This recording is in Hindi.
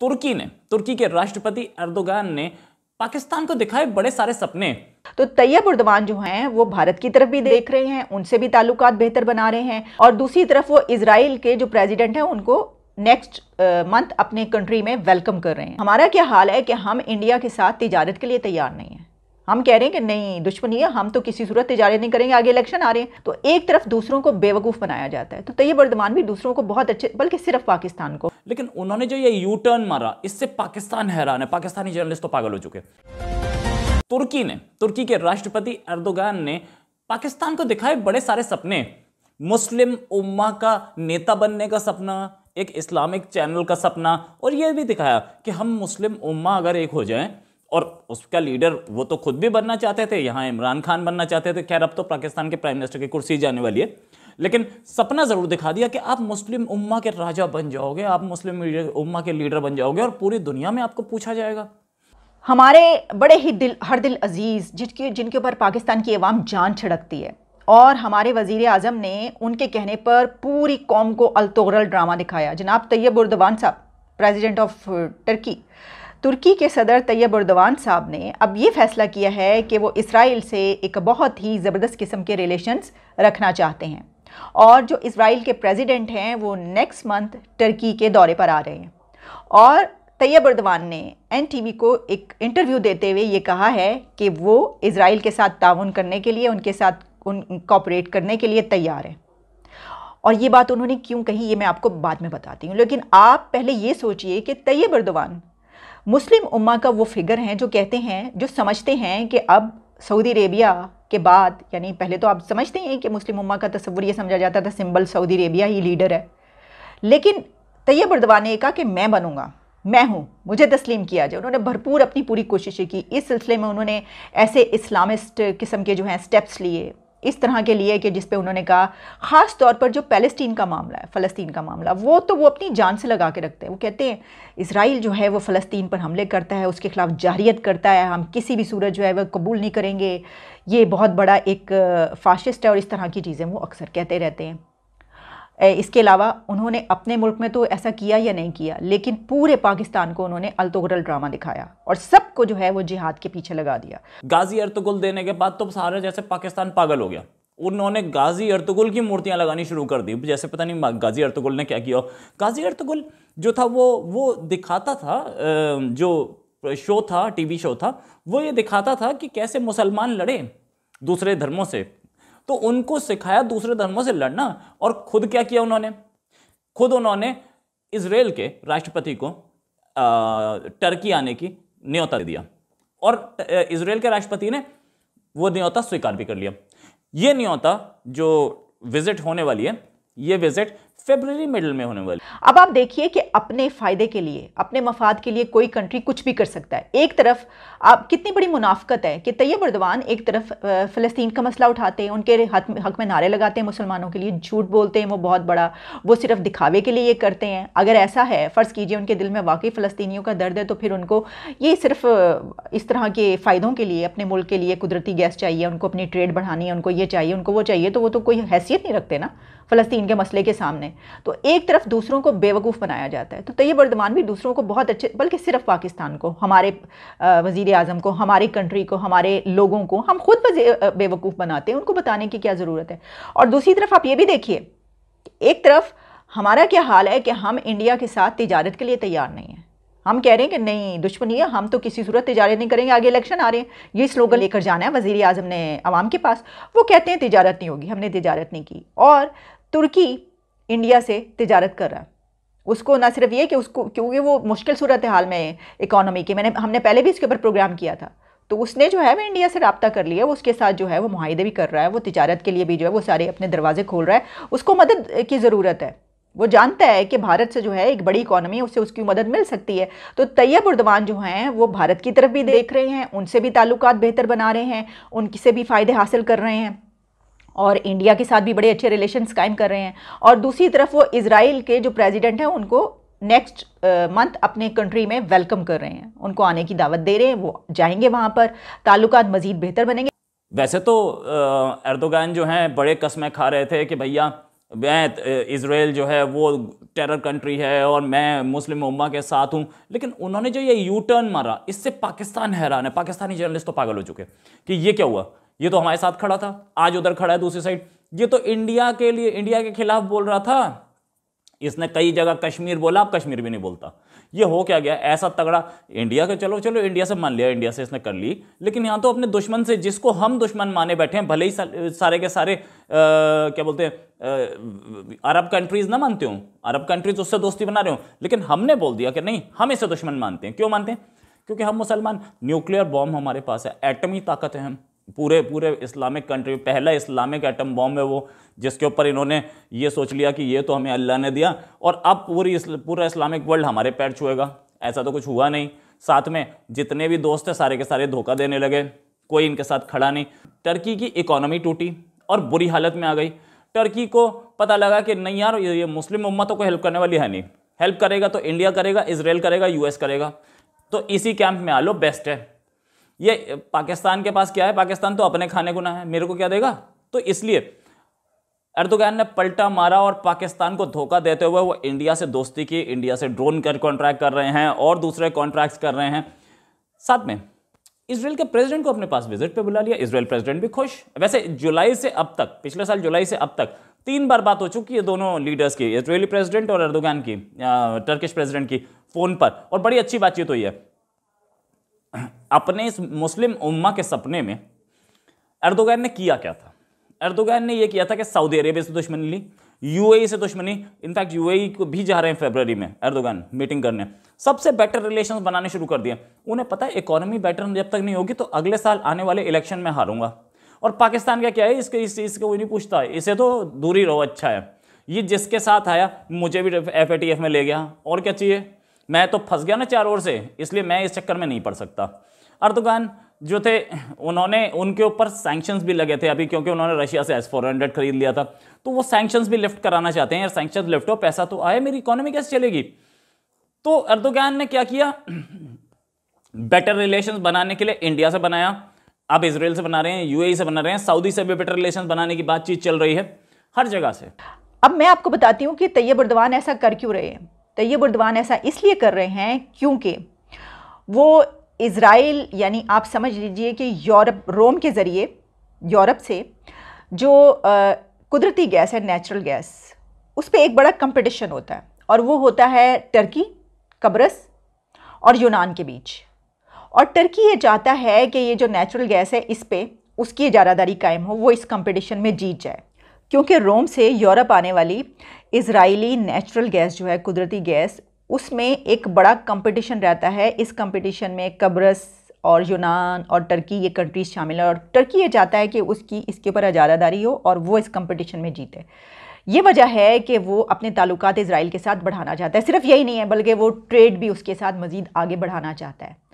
तुर्की ने तुर्की के राष्ट्रपति अर्दोगान ने पाकिस्तान को दिखाए बड़े सारे सपने तो तैयब उर्दवान जो हैं वो भारत की तरफ भी देख रहे हैं उनसे भी ताल्लुक बेहतर बना रहे हैं और दूसरी तरफ वो इसराइल के जो प्रेसिडेंट हैं उनको नेक्स्ट मंथ अपने कंट्री में वेलकम कर रहे हैं हमारा क्या हाल है कि हम इंडिया के साथ तजारत के लिए तैयार नहीं है हम कह रहे हैं कि नहीं दुश्मनी है हम तो किसी सूरत तजारत नहीं करेंगे आगे इलेक्शन आ रहे हैं तो एक तरफ दूसरों को बेवकूफ़ बनाया जाता है तो तय वर्धमान भी दूसरों को बहुत अच्छे बल्कि सिर्फ पाकिस्तान को लेकिन उन्होंने जो ये यू टर्न मारा इससे पाकिस्तान हैरान है पाकिस्तानी जर्नलिस्ट तो पागल हो चुके तुर्की ने तुर्की के राष्ट्रपति अर्दोगान ने पाकिस्तान को दिखाए बड़े सारे सपने मुस्लिम उम्मा का नेता बनने का सपना एक इस्लामिक चैनल का सपना और यह भी दिखाया कि हम मुस्लिम उम्मा अगर एक हो जाएं और उसका लीडर वो तो खुद भी बनना चाहते थे यहाँ इमरान खान बनना चाहते थे खैर अब तो पाकिस्तान के प्राइम मिनिस्टर की कुर्सी जाने वाली है लेकिन सपना ज़रूर दिखा दिया कि आप मुस्लिम उम्मा के राजा बन जाओगे आप मुस्लिम उम्मा के लीडर बन जाओगे और पूरी दुनिया में आपको पूछा जाएगा हमारे बड़े ही दिल हर दिल अजीज़ जिनके जिनके ऊपर पाकिस्तान की अवाम जान छिड़कती है और हमारे वजीर अजम ने उनके कहने पर पूरी कौम को अलतोरल ड्रामा दिखाया जनाब तैयब उर्दवान साहब प्रेसिडेंट ऑफ टर्की तुर्की के सदर तैयब उर्दवान साहब ने अब ये फैसला किया है कि वो इसराइल से एक बहुत ही ज़बरदस्त किस्म के रिलेशंस रखना चाहते हैं और जो इसराइल के प्रेसिडेंट हैं वो नेक्स्ट मंथ टर्की के दौरे पर आ रहे हैं और तैयब उर्दवान ने एन को एक इंटरव्यू देते हुए ये कहा है कि वो इसराइल के साथ ताउन करने के लिए उनके साथ उन कॉपरेट करने के लिए तैयार हैं और ये बात उन्होंने क्यों कही ये मैं आपको बाद में बताती हूँ लेकिन आप पहले ये सोचिए कि तैयब उर्दवान मुस्लिम उम्मा का वो फिगर हैं जो कहते हैं जो समझते हैं कि अब सऊदी अरेबिया के बाद यानी पहले तो आप समझते हैं कि मुस्लिम उम्मा का तस्वुर ये समझा जाता था सिंबल सऊदी अरेबिया ही लीडर है लेकिन तैयब उर्दवा ने कहा कि मैं बनूँगा मैं हूँ मुझे तस्लीम किया जाए उन्होंने भरपूर अपनी पूरी कोशिशें की इस सिलसिले में उन्होंने ऐसे इस्लामिस्ट किस्म के जो हैं स्टेप्स लिए इस तरह के लिए कि जिस पे उन्होंने कहा ख़ास तौर पर जो पैलेस्टीन का मामला है फ़लस्तीन का मामला वो तो वो अपनी जान से लगा के रखते हैं वो कहते हैं इसराइल जो है वो फ़लस्तीन पर हमले करता है उसके ख़िलाफ़ जाहरीत करता है हम किसी भी सूरत जो है वह कबूल नहीं करेंगे ये बहुत बड़ा एक फाशिस्ट है और इस तरह की चीज़ें वो अक्सर कहते रहते हैं इसके अलावा उन्होंने अपने मुल्क में तो ऐसा किया या नहीं किया लेकिन पूरे पाकिस्तान को उन्होंने अल्तोगरल ड्रामा दिखाया और सबको जो है वो जिहाद के पीछे लगा दिया गाजी अर्तगुल देने के बाद तो सारे जैसे पाकिस्तान पागल हो गया उन्होंने गाजी अर्तगुल की मूर्तियां लगानी शुरू कर दी जैसे पता नहीं गाजी अर्तगुल ने क्या किया गाजी अर्तगुल जो था वो वो दिखाता था जो शो था टीवी शो था वो ये दिखाता था कि कैसे मुसलमान लड़े दूसरे धर्मों से तो उनको सिखाया दूसरे धर्मों से लड़ना और खुद क्या किया उन्होंने खुद उन्होंने इसराइल के राष्ट्रपति को टर्की आने की न्योता दे दिया और इसराइल के राष्ट्रपति ने वो न्योता स्वीकार भी कर लिया ये न्योता जो विजिट होने वाली है ये विजिट फेब्रवरी मिडल में होने वाली अब आप देखिए कि अपने फ़ायदे के लिए अपने मफाद के लिए कोई कंट्री कुछ भी कर सकता है एक तरफ आप कितनी बड़ी मुनाफ्त है कि तैयब उर्दवान एक तरफ फ़लस्तीन का मसला उठाते हैं उनके हक में नारे लगाते हैं मुसलमानों के लिए झूठ बोलते हैं वो बहुत बड़ा वो सिर्फ दिखावे के लिए ये करते हैं अगर ऐसा है फ़र्ज़ कीजिए उनके दिल में वाकई फ़लस्तियों का दर्द है तो फिर उनको ये सिर्फ इस तरह के फ़ायदों के लिए अपने मुल्क के लिए कुदरती गैस चाहिए उनको अपनी ट्रेड बढ़ानी है उनको ये चाहिए उनको वो चाहिए तो वो तो कोई हैसियत नहीं रखते ना फ़लस्तीन के मसले के सामने तो एक तरफ दूसरों को बेवकूफ़ बनाया जाता है तो तैयब अर्दवान भी दूसरों को बहुत अच्छे बल्कि सिर्फ पाकिस्तान को हमारे वज़ी अजम को हमारी कंट्री को हमारे लोगों को हम खुद बेवकूफ़ बनाते हैं उनको बताने की क्या ज़रूरत है और दूसरी तरफ आप ये भी देखिए एक तरफ हमारा क्या हाल है कि हम इंडिया के साथ तजारत के लिए तैयार नहीं हैं हम कह रहे हैं कि नहीं दुश्मनी है हम तो किसी सूरत तजारत नहीं करेंगे आगे इलेक्शन आ रहे हैं ये स्लोगन लेकर जाना है वजीर अजम ने आवाम के पास वो कहते हैं तजारत नहीं होगी हमने तजारत नहीं की और तुर्की इंडिया से तजारत कर रहा है उसको ना सिर्फ ये कि उसको क्योंकि वो मुश्किल सूरत हाल में है इकॉनमी की मैंने हमने पहले भी इसके ऊपर प्रोग्राम किया था तो उसने जो है वो इंडिया से रबता कर लिया वो उसके साथ जो है वो माहदे भी कर रहा है वो तजारत के लिए भी जो है वो सारे अपने दरवाजे खोल रहा है उसको मदद की ज़रूरत है वो जानता है कि भारत से जो है एक बड़ी इकॉनमी उससे उसकी मदद मिल सकती है तो तैयब उर्दवान जो हैं वो भारत की तरफ भी देख रहे हैं उनसे भी ताल्लुक बेहतर बना रहे हैं उनसे भी फ़ायदे हासिल कर रहे हैं और इंडिया के साथ भी बड़े अच्छे रिलेशंस कायम कर रहे हैं और दूसरी तरफ वो इसराइल के जो प्रेसिडेंट हैं उनको नेक्स्ट मंथ अपने कंट्री में वेलकम कर रहे हैं उनको आने की दावत दे रहे हैं वो जाएंगे वहाँ पर ताल्लुक मज़ीद बेहतर बनेंगे वैसे तो अर्दोगान जो हैं बड़े कस्में खा रहे थे कि भैया मैं इसराइल जो है वो टेरर कंट्री है और मैं मुस्लिम उम्मा के साथ हूँ लेकिन उन्होंने जो ये यू टर्न मारा इससे पाकिस्तान हैरान है पाकिस्तानी जर्नलिस्ट तो पागल हो चुके कि ये क्या हुआ ये तो हमारे साथ खड़ा था आज उधर खड़ा है दूसरी साइड ये तो इंडिया के लिए इंडिया के खिलाफ बोल रहा था इसने कई जगह कश्मीर बोला अब कश्मीर भी नहीं बोलता ये हो क्या गया ऐसा तगड़ा इंडिया के चलो चलो इंडिया से मान लिया इंडिया से इसने कर ली लेकिन यहाँ तो अपने दुश्मन से जिसको हम दुश्मन माने बैठे हैं भले ही सारे के सारे आ, क्या बोलते हैं अरब कंट्रीज़ ना मानते हो अरब कंट्रीज उससे दोस्ती बना रहे हो लेकिन हमने बोल दिया कि नहीं हम इसे दुश्मन मानते हैं क्यों मानते हैं क्योंकि हम मुसलमान न्यूक्लियर बॉम्ब हमारे पास है एटमी ताकत है हम पूरे पूरे इस्लामिक कंट्री पहला इस्लामिक एटम बॉम्ब है वो जिसके ऊपर इन्होंने ये सोच लिया कि ये तो हमें अल्लाह ने दिया और अब पूरी इस, पूरा इस्लामिक वर्ल्ड हमारे पैर छुएगा ऐसा तो कुछ हुआ नहीं साथ में जितने भी दोस्त हैं सारे के सारे धोखा देने लगे कोई इनके साथ खड़ा नहीं टर्की की इकोनॉमी टूटी और बुरी हालत में आ गई टर्की को पता लगा कि नहीं यार ये मुस्लिम उम्मतों को हेल्प करने वाली है नहीं हेल्प करेगा तो इंडिया करेगा इसराइल करेगा यूएस करेगा तो इसी कैंप में आ लो बेस्ट है ये पाकिस्तान के पास क्या है पाकिस्तान तो अपने खाने को ना है मेरे को क्या देगा तो इसलिए अर्दुगैन ने पलटा मारा और पाकिस्तान को धोखा देते हुए वो इंडिया से दोस्ती की इंडिया से ड्रोन कर कॉन्ट्रैक्ट कर रहे हैं और दूसरे कॉन्ट्रैक्ट्स कर रहे हैं साथ में इसराइल के प्रेसिडेंट को अपने पास विजिट पे बुला लिया इसराइल प्रेसिडेंट भी खुश वैसे जुलाई से अब तक पिछले साल जुलाई से अब तक तीन बार बात हो चुकी है दोनों लीडर्स की इसराइली प्रेसिडेंट और अर्दोगान की टर्किश प्रेसिडेंट की फ़ोन पर और बड़ी अच्छी बातचीत हुई है अपने इस मुस्लिम उम्मा के सपने में अर्दोगैन ने किया क्या था अर्दोगैन ने यह किया था कि सऊदी अरेबिया से दुश्मनी ली यूएई से दुश्मनी इनफैक्ट यूएई को भी जा रहे हैं फेबररी में अर्दोगैन मीटिंग करने सबसे बेटर रिलेशन बनाने शुरू कर दिए उन्हें पता है इकोनॉमी बेटर जब तक नहीं होगी तो अगले साल आने वाले इलेक्शन में हारूंगा और पाकिस्तान का क्या है इसके इस चीज़ को नहीं पूछता इसे तो दूरी रहो अच्छा है ये जिसके साथ आया मुझे भी एफ में ले गया और क्या चाहिए मैं तो फंस गया ना चार ओर से इसलिए मैं इस चक्कर में नहीं पढ़ सकता अर्दगान जो थे उन्होंने उनके ऊपर सैंक्शंस भी लगे थे अभी क्योंकि उन्होंने रशिया से एस फोर हंड्रेड खरीद लिया था तो वो सैंक्शंस भी लिफ्ट कराना चाहते हैं यार सैंक्शन लिफ्ट हो पैसा तो आए मेरी इकोनॉमी कैसे चलेगी तो अर्दोगान ने क्या किया बेटर रिलेशन बनाने के लिए इंडिया से बनाया अब इसराइल से बना रहे हैं यू e से बना रहे हैं सऊदी से भी बेटर रिलेशन बनाने की बातचीत चल रही है हर जगह से अब मैं आपको बताती हूँ कि तैयब उर्दवान ऐसा कर क्यों रहे हैं तैयब तो उर्दवान ऐसा इसलिए कर रहे हैं क्योंकि वो इसराइल यानी आप समझ लीजिए कि यूरोप रोम के ज़रिए यूरोप से जो कुदरती गैस है नेचुरल गैस उस पर एक बड़ा कंपटीशन होता है और वो होता है टर्की कब्रस और यूनान के बीच और टर्की ये चाहता है कि ये जो नेचुरल गैस है इस पर उसकी इजारादारी कायम हो वो इस कंपटीशन में जीत जाए क्योंकि रोम से यूरोप आने वाली इसराइली नेचुरल गैस जो है कुदरती गैस उसमें एक बड़ा कंपटीशन रहता है इस कंपटीशन में कब्रस और यूनान और टर्की ये कंट्रीज़ शामिल हैं और टर्की ये चाहता है कि उसकी इसके ऊपर आजादादारी हो और वो इस कंपटीशन में जीते ये वजह है कि वो अपने ताल्लुक इसराइल के साथ बढ़ाना चाहता है सिर्फ यही नहीं है बल्कि वो ट्रेड भी उसके साथ मज़ीद आगे बढ़ाना चाहता है